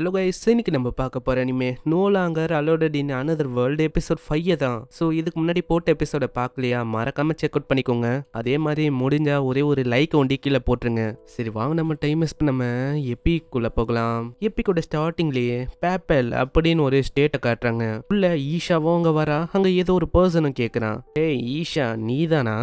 hello guys இன்னைக்கு நம்ம பார்க்க போகிற இனிமே no longer allotted in another world episode five தான் ஸோ இதுக்கு முன்னாடி போட்ட எபிசோடை பார்க்கலையா மறக்காம செக் அவுட் பண்ணிக்கோங்க அதே மாதிரி முடிஞ்சால் ஒரே ஒரு லைக் ஒண்டி கீழே போட்டுருங்க சரி வாங்க நம்ம டைம் மிஸ் பண்ணாம எப்பிக்குள்ளே போகலாம் எப்பிக்கோட ஸ்டார்டிங்லேயே பேப்பல் அப்படின்னு ஒரு ஸ்டேட்டை காட்டுறாங்க உள்ள ஈஷாவும் அங்கே வரா அங்கே ஏதோ ஒரு பர்சனும் கேட்குறான் ஏய் ஈஷா நீ தானா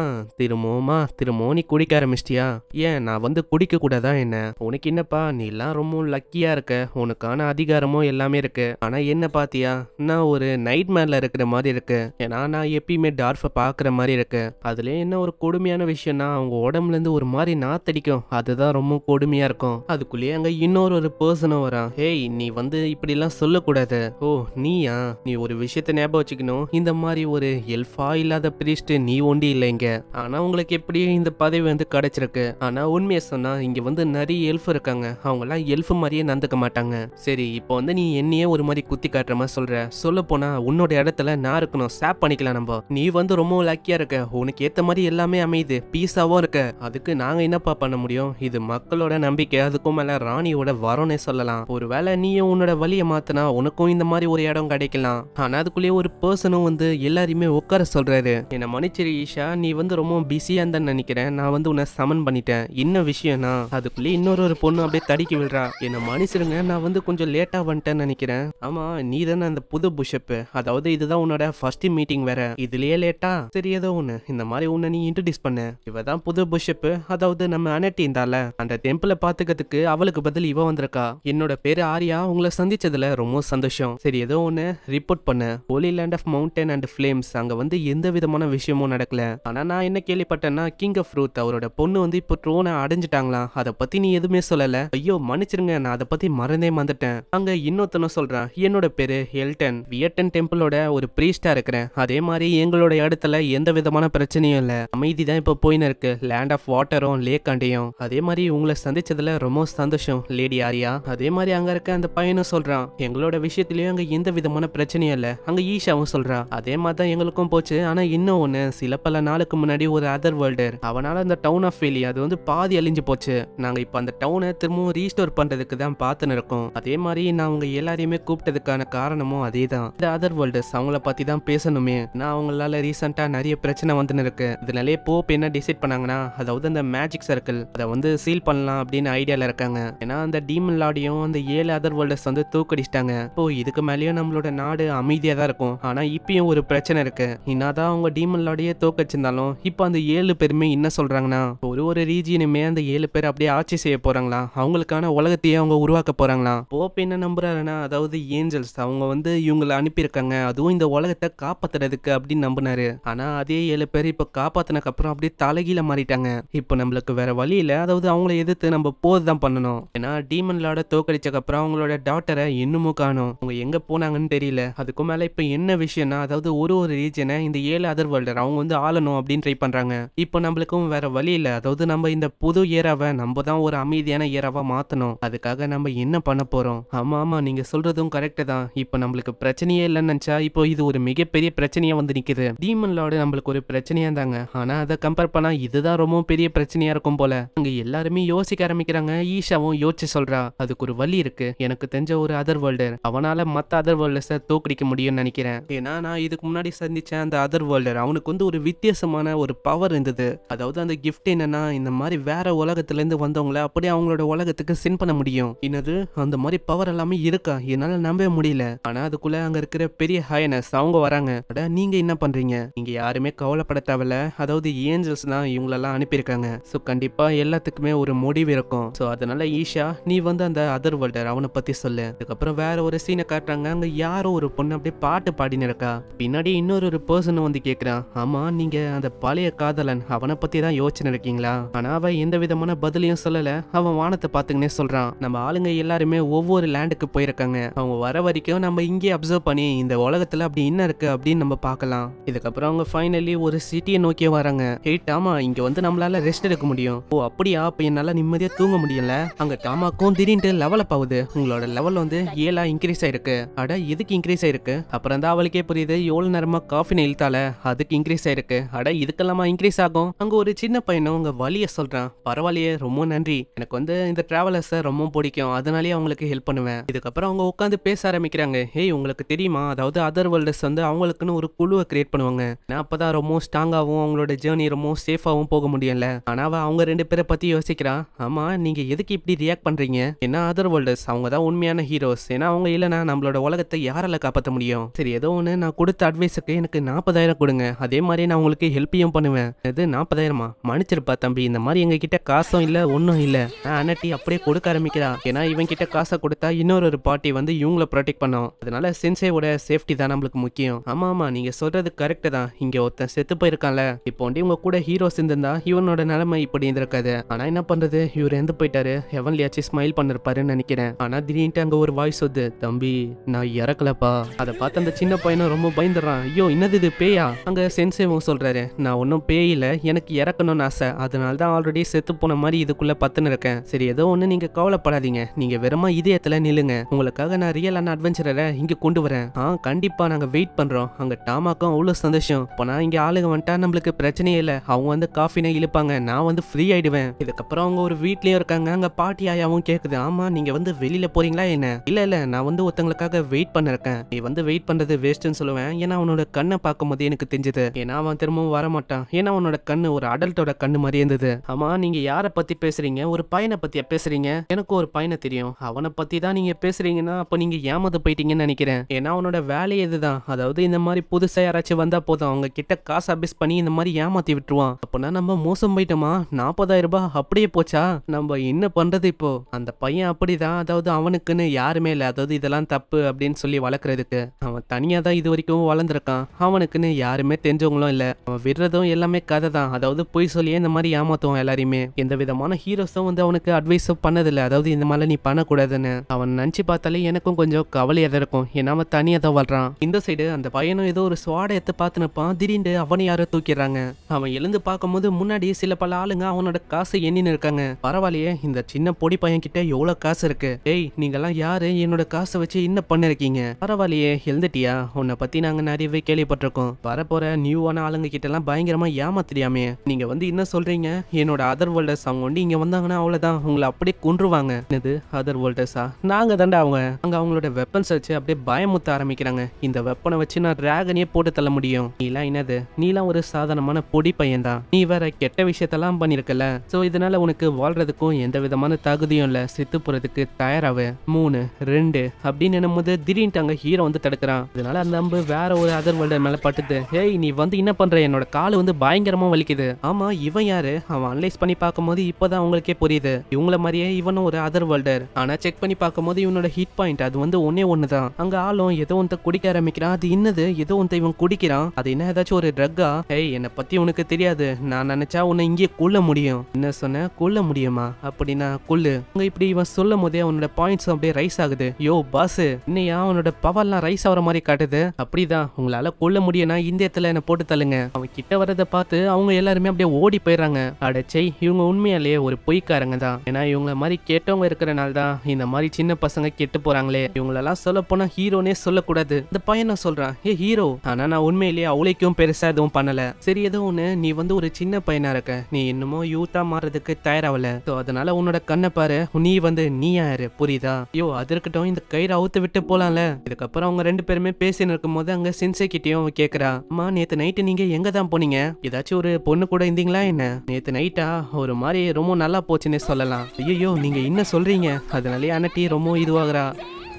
ஆ திருமோமா திருமோ நீ குடிக்க ஆரம்பிச்சிட்டியா ஏன் நான் வந்து குடிக்க கூடாதான் என்ன உனக்கு என்னப்பா நீ எல்லாம் ரொம்ப லக்கியாக இருக்க உனக்கான அதிகாரமும் எல்லாமே இருக்கு ஆனா என்ன பாத்தியா நான் ஒரு நைட் மேல இருக்கிற மாதிரி இருக்கு ஏன்னா நான் எப்பயுமே டார்ஃப பாக்குற மாதிரி இருக்கு அதுல என்ன ஒரு கொடுமையான விஷயம்னா அவங்க உடம்புல இருந்து ஒரு மாதிரி நாத்தடிக்கும் அதுதான் ரொம்ப கொடுமையா இருக்கும் அதுக்குள்ளேயே அங்க இன்னொரு ஒரு பர்சனும் வரா ஹேய் நீ வந்து இப்படி எல்லாம் சொல்லக்கூடாது ஓ நீயா நீ ஒரு விஷயத்த ஞாபகம் வச்சுக்கணும் இந்த மாதிரி ஒரு எல்ஃபா இல்லாத பிரிஸ்ட் நீ ஒண்டி இல்லைங்க ஆனா உங்களுக்கு எப்படியும் இந்த பதவி வந்து கிடைச்சிருக்கு ஆனா உண்மையை சொன்னா இங்க வந்து நிறைய எல்ஃப் இருக்காங்க அவங்க எல்லாம் எல்ஃப் மாதிரியே நடந்துக்க மாட்டாங்க மாட்டாங்க சரி இப்போ வந்து நீ என்னையே ஒரு மாதிரி குத்தி காட்டுற மாதிரி சொல்ற சொல்ல போனா உன்னோட இடத்துல நான் இருக்கணும் ஸ்டாப் பண்ணிக்கலாம் நம்ம நீ வந்து ரொம்ப லக்கியா இருக்க உனக்கு ஏத்த மாதிரி எல்லாமே அமையுது பீஸாவும் இருக்க அதுக்கு நாங்க என்னப்பா பண்ண முடியும் இது மக்களோட நம்பிக்கை அதுக்கும் மேல ராணியோட வரோன்னே சொல்லலாம் ஒருவேளை நீயும் உன்னோட வழியை மாத்தனா உனக்கும் இந்த மாதிரி ஒரு இடம் கிடைக்கலாம் ஆனா அதுக்குள்ளேயே ஒரு பர்சனும் வந்து எல்லாரையுமே உட்கார சொல்றாரு என்ன மன்னிச்சிரு ஈஷா நீ வந்து ரொம்ப பிஸியா இருந்த நினைக்கிறேன் நான் வந்து உன்னை சமன் பண்ணிட்டேன் என்ன விஷயம்னா அதுக்குள்ளேயே இன்னொரு ஒரு பொண்ணு அப்படியே தடுக்கி விடுறா என்ன மனுஷருங்க நான் வந்து கொஞ்சம் லேட்டாக வந்துட்டேன்னு நினைக்கிறேன் ஆமாம் நீ தானே அந்த புது புஷப்பு அதாவது இதுதான் உன்னோட ஃபர்ஸ்ட் மீட்டிங் வேற இதுலயே லேட்டா சரி ஏதோ ஒன்று இந்த மாதிரி உன்னை நீ இன்ட்ரடியூஸ் பண்ணு இவ தான் புது புஷப்பு அதாவது நம்ம அனட்டி இருந்தால அந்த டெம்பிளை பார்த்துக்கிறதுக்கு அவளுக்கு பதில் இவ வந்திருக்கா என்னோட பேர் ஆர்யா உங்களை சந்திச்சதுல ரொம்ப சந்தோஷம் சரி ஏதோ ஒன்று ரிப்போர்ட் பண்ண holy land of mountain and flames அங்கே வந்து எந்த விதமான விஷயமும் நடக்கல ஆனால் நான் என்ன கேள்விப்பட்டேன்னா கிங் ஆஃப் ரூத் அவரோட பொண்ணு வந்து இப்போ ட்ரோனை அடைஞ்சிட்டாங்களா அதை பற்றி நீ எதுவுமே சொல்லலை ஐயோ மன்னிச்சிருங்க நான் அதை பற்றி மறந்து மறந்தே வந்துட்டேன் அங்க இன்னொருத்தனும் சொல்றான் என்னோட பேரு ஹெல்டன் வியட்டன் டெம்பிளோட ஒரு பிரீஸ்டா இருக்கிறேன் அதே மாதிரி எங்களோட இடத்துல எந்த விதமான பிரச்சனையும் இல்ல அமைதி தான் இப்ப போயின்னு இருக்கு லேண்ட் ஆஃப் வாட்டரும் லேக் அண்டையும் அதே மாதிரி உங்களை சந்திச்சதுல ரொம்ப சந்தோஷம் லேடி ஆரியா அதே மாதிரி அங்க இருக்க அந்த பையனும் சொல்றான் எங்களோட விஷயத்திலயும் அங்க எந்த விதமான பிரச்சனையும் இல்ல அங்க ஈஷாவும் சொல்றான் அதே மாதிரி தான் எங்களுக்கும் போச்சு ஆனா இன்னும் ஒண்ணு சில பல நாளுக்கு முன்னாடி ஒரு அதர் வேர்ல்டர் அவனால அந்த டவுன் ஆஃப் ஃபெயிலி அது வந்து பாதி அழிஞ்சு போச்சு நாங்க இப்ப அந்த டவுனை திரும்பவும் ரீஸ்டோர் பண்றதுக்கு தான் பார்த்து ரியாக்ஷன் இருக்கும் அதே மாதிரி நான் அவங்க எல்லாரையுமே கூப்பிட்டதுக்கான காரணமும் அதே தான் இந்த அதர் வேர்ல்டர்ஸ் அவங்கள பத்தி தான் பேசணுமே நான் அவங்களால ரீசெண்டா நிறைய பிரச்சனை வந்துன்னு இருக்கு இதனாலே போப் என்ன டிசைட் பண்ணாங்கன்னா அதாவது அந்த மேஜிக் சர்க்கிள் அதை வந்து சீல் பண்ணலாம் அப்படின்னு ஐடியால இருக்காங்க ஏன்னா அந்த டீமன் லாடியும் அந்த ஏழு அதர் வேர்ல்டர்ஸ் வந்து தூக்கடிச்சிட்டாங்க இப்போ இதுக்கு மேலேயும் நம்மளோட நாடு அமைதியா தான் இருக்கும் ஆனா இப்பயும் ஒரு பிரச்சனை இருக்கு என்னதான் அவங்க டீமன் லாடியே தோக்கடிச்சிருந்தாலும் இப்போ அந்த ஏழு பேருமே என்ன சொல்றாங்கன்னா ஒரு ஒரு ரீஜியனுமே அந்த ஏழு பேர் அப்படியே ஆட்சி செய்ய போறாங்களா அவங்களுக்கான உலகத்தையே அவங்க உருவாக்க போகிறாங்களாம் போப் என்ன நம்புறாருன்னா அதாவது ஏஞ்சல்ஸ் அவங்க வந்து இவங்களை அனுப்பியிருக்காங்க அதுவும் இந்த உலகத்தை காப்பாத்துறதுக்கு அப்படின்னு நம்பினாரு ஆனால் அதே ஏழு பேர் இப்போ காப்பாத்தினக்கு அப்புறம் அப்படியே தலைகீழ மாறிட்டாங்க இப்போ நம்மளுக்கு வேற வழி இல்லை அதாவது அவங்கள எதிர்த்து நம்ம போது தான் பண்ணணும் ஏன்னா டீமன்லோட தோக்கடிச்சக்கப்புறம் அவங்களோட டாக்டரை இன்னமும் காணும் அவங்க எங்கே போனாங்கன்னு தெரியல அதுக்கு மேலே இப்போ என்ன விஷயம்னா அதாவது ஒரு ஒரு ரீஜனை இந்த ஏழு அதர் வேர்ல்டர் அவங்க வந்து ஆளணும் அப்படின்னு ட்ரை பண்ணுறாங்க இப்போ நம்மளுக்கும் வேற வழி இல்லை அதாவது நம்ம இந்த புது ஏராவை நம்ம தான் ஒரு அமைதியான ஏராவாக மாற்றணும் அதுக்காக நம்ம என்ன என்ன பண்ண போகிறோம் ஆமாம் ஆமாம் நீங்கள் சொல்கிறதும் கரெக்டு தான் இப்போ நம்மளுக்கு பிரச்சனையே இல்லைன்னு நினச்சா இப்போ இது ஒரு மிகப்பெரிய பிரச்சனையாக வந்து நிற்கிது டீமன் லார்டு நம்மளுக்கு ஒரு பிரச்சனையாக தாங்க ஆனால் அதை கம்பேர் பண்ணால் இதுதான் ரொம்ப பெரிய பிரச்சனையாக இருக்கும் போல அங்கே எல்லாருமே யோசிக்க ஆரம்பிக்கிறாங்க ஈஷாவும் யோசிச்சு சொல்கிறா அதுக்கு ஒரு வழி இருக்குது எனக்கு தெரிஞ்ச ஒரு அதர் வேர்ல்டர் அவனால் மற்ற அதர் சார் தோக்கடிக்க முடியும்னு நினைக்கிறேன் ஏன்னா நான் இதுக்கு முன்னாடி சந்தித்தேன் அந்த அதர் வேர்ல்டர் அவனுக்கு வந்து ஒரு வித்தியாசமான ஒரு பவர் இருந்தது அதாவது அந்த கிஃப்ட் என்னன்னா இந்த மாதிரி வேற உலகத்துலேருந்து வந்தவங்கள அப்படியே அவங்களோட உலகத்துக்கு சின் பண்ண முடியும் என்னது அந்த மாதிரி பவர் எல்லாமே இருக்கா என்னால நம்ப முடியல ஆனா அதுக்குள்ள அங்க இருக்கிற பெரிய ஹைனஸ் அவங்க வராங்க நீங்க என்ன பண்றீங்க நீங்க யாருமே கவலைப்பட தேவையில்ல அதாவது ஏஞ்சல்ஸ் தான் இவங்களெல்லாம் அனுப்பியிருக்காங்க ஸோ கண்டிப்பா எல்லாத்துக்குமே ஒரு முடிவு இருக்கும் ஸோ அதனால ஈஷா நீ வந்து அந்த அதர் வேர்ல்டர் அவனை பத்தி சொல்லு அதுக்கப்புறம் வேற ஒரு சீனை காட்டுறாங்க அங்க யாரோ ஒரு பொண்ணு அப்படியே பாட்டு பாடினு இருக்கா பின்னாடி இன்னொரு ஒரு பர்சன் வந்து கேட்கிறான் ஆமா நீங்க அந்த பழைய காதலன் அவனை பத்தி தான் யோசனை இருக்கீங்களா ஆனா அவன் எந்த விதமான பதிலையும் சொல்லல அவன் வானத்தை பாத்துங்கன்னே சொல்றான் நம்ம ஆளுங்க எல்லாம் எல்லாருமே ஒவ்வொரு லேண்டுக்கு போயிருக்காங்க அவங்க வர வரைக்கும் நம்ம இங்கே அப்சர்வ் பண்ணி இந்த உலகத்துல அப்படி என்ன இருக்கு அப்படின்னு நம்ம பார்க்கலாம் இதுக்கப்புறம் அவங்க ஃபைனலி ஒரு சிட்டியை நோக்கி வராங்க ஹேய் டாமா இங்க வந்து நம்மளால ரெஸ்ட் எடுக்க முடியும் ஓ அப்படியா அப்ப என்னால நிம்மதியா தூங்க முடியல அங்க டாமாக்கும் திடீர்னு லெவல் அப் ஆகுது உங்களோட லெவல் வந்து ஏழா இன்க்ரீஸ் ஆயிருக்கு அட எதுக்கு இன்க்ரீஸ் ஆயிருக்கு அப்புறம் தான் அவளுக்கே புரியுது எவ்வளவு நேரமா காஃபி நெழுத்தால அதுக்கு இன்க்ரீஸ் ஆயிருக்கு அட இதுக்கெல்லாமா இன்க்ரீஸ் ஆகும் அங்க ஒரு சின்ன பையனும் உங்க வழிய சொல்றான் பரவாயில்லையே ரொம்ப நன்றி எனக்கு வந்து இந்த டிராவலர்ஸை ரொம்ப பிடிக்கும் அதனால அதனாலேயே அவங்களுக்கு ஹெல்ப் பண்ணுவேன் இதுக்கப்புறம் அவங்க உட்காந்து பேச ஆரம்பிக்கிறாங்க ஹேய் உங்களுக்கு தெரியுமா அதாவது அதர் வேர்ல்டர்ஸ் வந்து அவங்களுக்குன்னு ஒரு குழுவை கிரியேட் பண்ணுவாங்க அப்பதான் ரொம்ப ஸ்ட்ராங்காகவும் அவங்களோட ஜேர்னி ரொம்ப சேஃபாகவும் போக முடியல ஆனால் அவங்க ரெண்டு பேரை பற்றி யோசிக்கிறான் ஆமா நீங்க எதுக்கு இப்படி ரியாக்ட் பண்ணுறீங்க ஏன்னா அதர் வேர்ல்டர்ஸ் அவங்க தான் உண்மையான ஹீரோஸ் ஏன்னா அவங்க இல்லைனா நம்மளோட உலகத்தை யாரால காப்பாற்ற முடியும் சரி ஏதோ ஒன்று நான் கொடுத்த அட்வைஸுக்கு எனக்கு நாற்பதாயிரம் கொடுங்க அதே மாதிரி நான் உங்களுக்கு ஹெல்ப்பையும் பண்ணுவேன் இது நாற்பதாயிரமா மன்னிச்சிருப்பா தம்பி இந்த மாதிரி எங்ககிட்ட காசும் இல்லை ஒன்றும் இல்லை நான் அப்படியே கொடுக்க ஆரம்பிக்கிறான் ஏன்னா இவங்க கிட்ட காசை கொடுத்தா இன்னொரு ஒரு பார்ட்டி வந்து இவங்கள ப்ரொடெக்ட் பண்ணுவோம் அதனால சென்சேவோட சேஃப்டி தான் நம்மளுக்கு முக்கியம் ஆமா ஆமா நீங்க சொல்றது கரெக்ட் தான் இங்க ஒருத்தன் செத்து போயிருக்கான்ல இப்போ வந்து இவங்க கூட ஹீரோ சேர்ந்திருந்தா இவனோட நிலைமை இப்படி இருந்திருக்காது ஆனா என்ன பண்றது இவர் எந்த போயிட்டாரு எவன்லயாச்சும் ஸ்மைல் பண்ணிருப்பாருன்னு நினைக்கிறேன் ஆனா திடீர்னு அங்க ஒரு வாய்ஸ் வந்து தம்பி நான் இறக்கலப்பா அதை பார்த்து அந்த சின்ன பையனும் ரொம்ப பயந்துடுறான் ஐயோ என்னது இது பேயா அங்க சென்சேவும் சொல்றாரு நான் ஒன்னும் பேயில எனக்கு இறக்கணும்னு ஆசை அதனால தான் ஆல்ரெடி செத்து போன மாதிரி இதுக்குள்ள பத்துன்னு இருக்கேன் சரி ஏதோ ஒன்று நீங்க கவலைப்படாதீங்க நீங்க வெறுமா இதயத்துல நில்லுங்க உங்களுக்காக நான் ரியலான அட்வென்ச்சரை இங்கே கொண்டு வரேன் ஆ கண்டிப்பாக நாங்கள் வெயிட் பண்ணுறோம் அங்கே டாமாக்கும் அவ்வளோ சந்தோஷம் இப்போ நான் இங்கே ஆளுங்க வந்துட்டா நம்மளுக்கு பிரச்சனையே இல்லை அவங்க வந்து காஃபினை இழுப்பாங்க நான் வந்து ஃப்ரீ ஆயிடுவேன் இதுக்கப்புறம் அவங்க ஒரு வீட்லேயும் இருக்காங்க அங்கே பாட்டி ஆயாவும் கேட்குது ஆமாம் நீங்கள் வந்து வெளியில் போகிறீங்களா என்ன இல்லை இல்லை நான் வந்து ஒருத்தங்களுக்காக வெயிட் பண்ணிருக்கேன் நீ வந்து வெயிட் பண்ணுறது வேஸ்ட்டுன்னு சொல்லுவேன் ஏன்னா அவனோட கண்ணை பார்க்கும்போது எனக்கு தெரிஞ்சது ஏன்னா அவன் திரும்பவும் வரமாட்டான் ஏன்னா அவனோட கண்ணு ஒரு அடல்ட்டோட கண்ணு மாதிரி இருந்தது ஆமா நீங்கள் யாரை பற்றி பேசுகிறீங்க ஒரு பையனை பத்தியா பேசுகிறீங்க எனக்கு ஒரு பையனை தெரியும் முடியும் அவனை பற்றி தான் நீங்கள் பேசுகிறீங்கன்னா அப்போ நீங்கள் ஏமாத்து போயிட்டீங்கன்னு நினைக்கிறேன் ஏன்னா அவனோட வேலையை இதுதான் அதாவது இந்த மாதிரி புதுசாக யாராச்சும் வந்தால் போதும் அவங்க கிட்ட காசு அபிஸ் பண்ணி இந்த மாதிரி ஏமாற்றி விட்டுருவான் அப்போனா நம்ம மோசம் போயிட்டோமா நாற்பதாயிரம் ரூபாய் அப்படியே போச்சா நம்ம என்ன பண்ணுறது இப்போ அந்த பையன் அப்படிதான் அதாவது அவனுக்குன்னு யாருமே இல்லை அதாவது இதெல்லாம் தப்பு அப்படின்னு சொல்லி வளர்க்குறதுக்கு அவன் தனியாக தான் இது வரைக்கும் வளர்ந்துருக்கான் அவனுக்குன்னு யாருமே தெரிஞ்சவங்களும் இல்லை அவன் விடுறதும் எல்லாமே கதை தான் அதாவது பொய் சொல்லியே இந்த மாதிரி ஏமாத்துவான் எல்லாரையுமே எந்த விதமான ஹீரோஸும் வந்து அவனுக்கு அட்வைஸும் பண்ணதில்லை அதாவது இந்த மாதிரி நீ பண்ணக்கூடாதுன்னு அவன் நினச்சி பார்த்தாலே எனக்கும் கொஞ்சம் கவலையாக தான் இருக்கும் ஏன்னா அவன் தனியாக தான் வாழ்றான் இந்த சைடு அந்த பையனும் ஏதோ ஒரு சுவாடயத்தை பார்த்து நிற்பான் திடீர்னு அவனை யாரோ தூக்கிடுறாங்க அவன் எழுந்து பார்க்கும்போது முன்னாடி சில பல ஆளுங்க அவனோட காசு எண்ணின்னு இருக்காங்க பரவாயில்லையே இந்த சின்ன பொடி பையன் கிட்ட எவ்வளோ காசு இருக்கு ஏய் நீங்கெல்லாம் யாரு என்னோட காசை வச்சு என்ன பண்ணிருக்கீங்க பரவாயில்லையே எழுந்துட்டியா உன்னை பத்தி நாங்கள் நிறையவே கேள்விப்பட்டிருக்கோம் வரப்போற நியூவான ஆளுங்க கிட்ட எல்லாம் பயங்கரமா ஏமாத்திரியாமே நீங்க வந்து என்ன சொல்றீங்க என்னோட அதர் வேர்ல்டர்ஸ் அவங்க வந்து இங்க வந்தாங்கன்னா அவ்வளவுதான் உங்களை அப்படியே கொன்றுவாங்க என்னது அதர் வோல்டர்ஸா நாங்கள் தாண்டா அவங்க அங்கே அவங்களோட வெப்பன்ஸ் வச்சு அப்படியே பயமுத்த ஆரம்பிக்கிறாங்க இந்த வெப்பனை வச்சு நான் டிராகனையே போட்டு தள்ள முடியும் நீலாம் என்னது நீலாம் ஒரு சாதாரணமான பொடி பையன் தான் நீ வேற கெட்ட விஷயத்தெல்லாம் பண்ணிருக்கல ஸோ இதனால உனக்கு வாழ்றதுக்கும் எந்த விதமான தகுதியும் இல்லை செத்து போறதுக்கு தயாராவு மூணு ரெண்டு அப்படின்னு என்னும்போது திடீர்னு அங்கே ஹீரோ வந்து தடுக்கிறான் இதனால அந்த அம்பு வேற ஒரு அதர் வேர்ல்டர் மேலே பட்டுது ஹேய் நீ வந்து என்ன பண்ற என்னோட கால் வந்து பயங்கரமாக வலிக்குது ஆமா இவன் யாரு அவன் அனலைஸ் பண்ணி பார்க்கும்போது இப்போதான் அவங்களுக்கே புரியுது இவங்கள மாதிரியே இவனும் ஒரு அதர் வேர்ல்டர் ஆனா செக் பண்ணி பார்க்கும்போது இவனோட ஹிட் பாயிண்ட் அது வந்து ஒன்னே ஒன்னுதான் அங்க ஆளும் ஏதோ ஒன்றை குடிக்க ஆரம்பிக்கிறான் அது என்னது ஏதோ ஒன்றை இவன் குடிக்கிறான் அது என்ன ஏதாச்சும் ஒரு ட்ரக்கா ஏய் என்னை பத்தி உனக்கு தெரியாது நான் நினைச்சா உன்னை இங்கேயே கொல்ல முடியும் என்ன சொன்ன கொல்ல முடியுமா அப்படின்னா கொல்லு அங்கே இப்படி இவன் சொல்லும் போதே அவனோட பாயிண்ட்ஸ் அப்படியே ரைஸ் ஆகுது யோ பாஸ் இன்னையா அவனோட பவர்லாம் ரைஸ் ஆகிற மாதிரி காட்டுது அப்படிதான் உங்களால கொல்ல முடியும்னா இந்த இடத்துல என்னை போட்டு தள்ளுங்க அவன் கிட்ட வரதை பார்த்து அவங்க எல்லாருமே அப்படியே ஓடி போயிடுறாங்க அடச்சை இவங்க உண்மையாலேயே ஒரு பொய்க்காரங்க தான் ஏன்னா இவங்கள மாதிரி கேட்டவங்க இருக்கிறனால தான் இந்த மாதிரி சின்ன பசங்க கெட்டு போறாங்களே இவங்களெல்லாம் சொல்ல போனா ஹீரோனே சொல்லக்கூடாது இந்த பையன் நான் சொல்றான் ஏ ஹீரோ ஆனா நான் உண்மையிலேயே அவளைக்கும் பெருசா எதுவும் பண்ணல சரி ஏதோ ஒண்ணு நீ வந்து ஒரு சின்ன பையனா இருக்க நீ இன்னமும் யூத்தா மாறதுக்கு தயாராவல சோ அதனால உன்னோட கண்ணை பாரு நீ வந்து நீ ஆயிரு புரியுதா ஐயோ அது இருக்கட்டும் இந்த கயிறு அவுத்து விட்டு போலாம்ல இதுக்கப்புறம் அவங்க ரெண்டு பேருமே பேசின்னு இருக்கும் போது அங்க சின்சை கிட்டயும் கேக்குறா அம்மா நேத்து நைட்டு நீங்க எங்க தான் போனீங்க ஏதாச்சும் ஒரு பொண்ணு கூட இருந்தீங்களா என்ன நேத்து நைட்டா ஒரு மாதிரி ரொம்ப நல்லா போச்சுன்னே சொல்லலாம் ஐயோ நீங்க என்ன சொல்றீங்க ಅದರಲ್ಲಿ ಅನಟಿ ಟಿ ರೊಮ್ಮು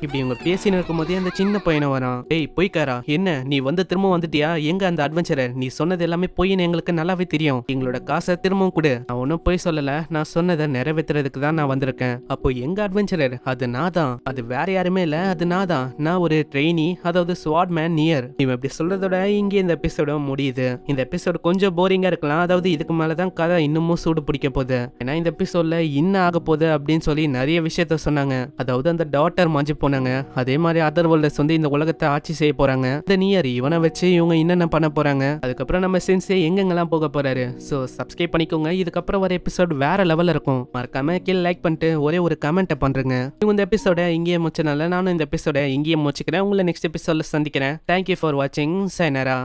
இப்படி இவங்க பேசின்னு போதே அந்த சின்ன பையனை வரான் டேய் போய்க்காரா என்ன நீ வந்து திரும்ப வந்துட்டியா எங்க அந்த அட்வென்ச்சரர் நீ சொன்னது எல்லாமே பொய்ன்னு எங்களுக்கு நல்லாவே தெரியும் எங்களோட காசை திரும்பவும் கொடு நான் ஒன்றும் பொய் சொல்லல நான் சொன்னதை நிறைவேற்றுறதுக்கு தான் நான் வந்திருக்கேன் அப்போ எங்க அட்வென்ச்சரர் அது நான் தான் அது வேற யாருமே இல்ல அது நான் தான் நான் ஒரு ட்ரெயினி அதாவது ஸ்வாட் மேன் நியர் இவன் இப்படி சொல்றதோட இங்கே இந்த எபிசோட முடியுது இந்த எபிசோடு கொஞ்சம் போரிங்கா இருக்கலாம் அதாவது இதுக்கு மேலதான் கதை இன்னமும் சூடு பிடிக்க போகுது ஏன்னா இந்த எபிசோட்ல என்ன ஆக போகுது அப்படின்னு சொல்லி நிறைய விஷயத்த சொன்னாங்க அதாவது அந்த டாட்டர் மஞ்சள் போனாங்க அதே மாதிரி அதர் வேர்ல்டர்ஸ் வந்து இந்த உலகத்தை ஆட்சி செய்ய போறாங்க இந்த நியர் இவனை வச்சு இவங்க என்னென்ன பண்ண போறாங்க அதுக்கப்புறம் நம்ம சென்சே எங்கெங்கெல்லாம் போக போறாரு ஸோ சப்ஸ்கிரைப் பண்ணிக்கோங்க இதுக்கப்புறம் வர எபிசோட் வேற லெவலில் இருக்கும் மறக்காம கீழே லைக் பண்ணிட்டு ஒரே ஒரு கமெண்ட்டை பண்ணுறேங்க இவங்க இந்த எபிசோட இங்கேயே முடிச்சனால நானும் இந்த எபிசோட இங்கேயே முடிச்சுக்கிறேன் உங்களை நெக்ஸ்ட் எபிசோட சந்திக்கிறேன் தேங்க்யூ ஃபார் வாட்சிங் சைனரா